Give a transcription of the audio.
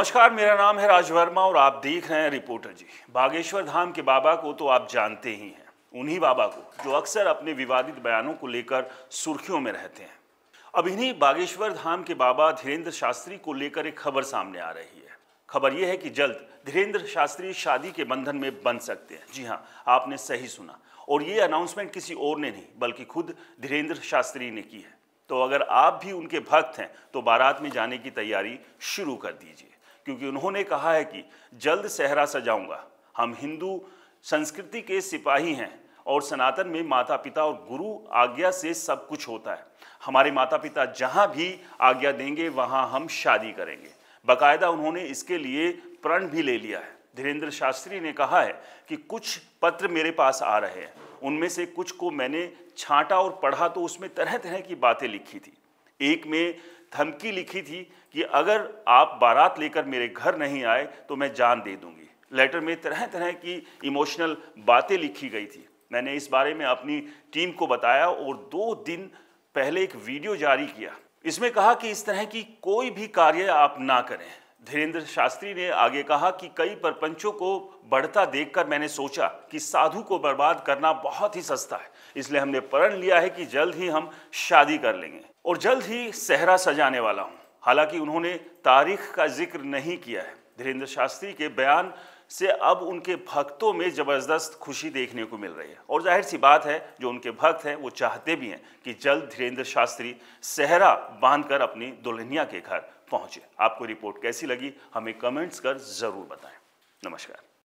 नमस्कार मेरा नाम है राज वर्मा और आप देख रहे हैं रिपोर्टर जी बागेश्वर धाम के बाबा को तो आप जानते ही हैं उन्हीं बाबा को जो अक्सर अपने विवादित बयानों को लेकर सुर्खियों में रहते हैं अब इन्हीं बागेश्वर धाम के बाबा धीरेन्द्र शास्त्री को लेकर एक खबर सामने आ रही है खबर यह है कि जल्द धीरेन्द्र शास्त्री शादी के बंधन में बन सकते हैं जी हाँ आपने सही सुना और ये अनाउंसमेंट किसी और ने नहीं बल्कि खुद धीरेन्द्र शास्त्री ने की है तो अगर आप भी उनके भक्त हैं तो बारात में जाने की तैयारी शुरू कर दीजिए क्योंकि उन्होंने कहा है कि जल्द सहरा सजाऊंगा हम हिंदू संस्कृति के सिपाही हैं और सनातन में माता पिता और गुरु आज्ञा से सब कुछ होता है हमारे माता पिता जहाँ भी आज्ञा देंगे वहाँ हम शादी करेंगे बकायदा उन्होंने इसके लिए प्रण भी ले लिया है धीरेन्द्र शास्त्री ने कहा है कि कुछ पत्र मेरे पास आ रहे हैं उनमें से कुछ को मैंने छांटा और पढ़ा तो उसमें तरह तरह की बातें लिखी थी एक में धमकी लिखी थी कि अगर आप बारात लेकर मेरे घर नहीं आए तो मैं जान दे दूंगी लेटर में तरह तरह की इमोशनल बातें लिखी गई थी मैंने इस बारे में अपनी टीम को बताया और दो दिन पहले एक वीडियो जारी किया इसमें कहा कि इस तरह की कोई भी कार्य आप ना करें धीरेन्द्र शास्त्री ने आगे कहा कि कई परपंचों को बढ़ता देखकर मैंने सोचा कि साधु को बर्बाद करना बहुत ही सस्ता है इसलिए हमने प्रण लिया है कि जल्द ही हम शादी कर लेंगे और जल्द ही सहरा सजाने वाला हूँ हालांकि उन्होंने तारीख का जिक्र नहीं किया है धीरेन्द्र शास्त्री के बयान से अब उनके भक्तों में ज़बरदस्त खुशी देखने को मिल रही है और जाहिर सी बात है जो उनके भक्त हैं वो चाहते भी हैं कि जल्द धीरेन्द्र शास्त्री सहरा बांधकर अपनी दुल्हनिया के घर पहुंचे आपको रिपोर्ट कैसी लगी हमें कमेंट्स कर ज़रूर बताएं नमस्कार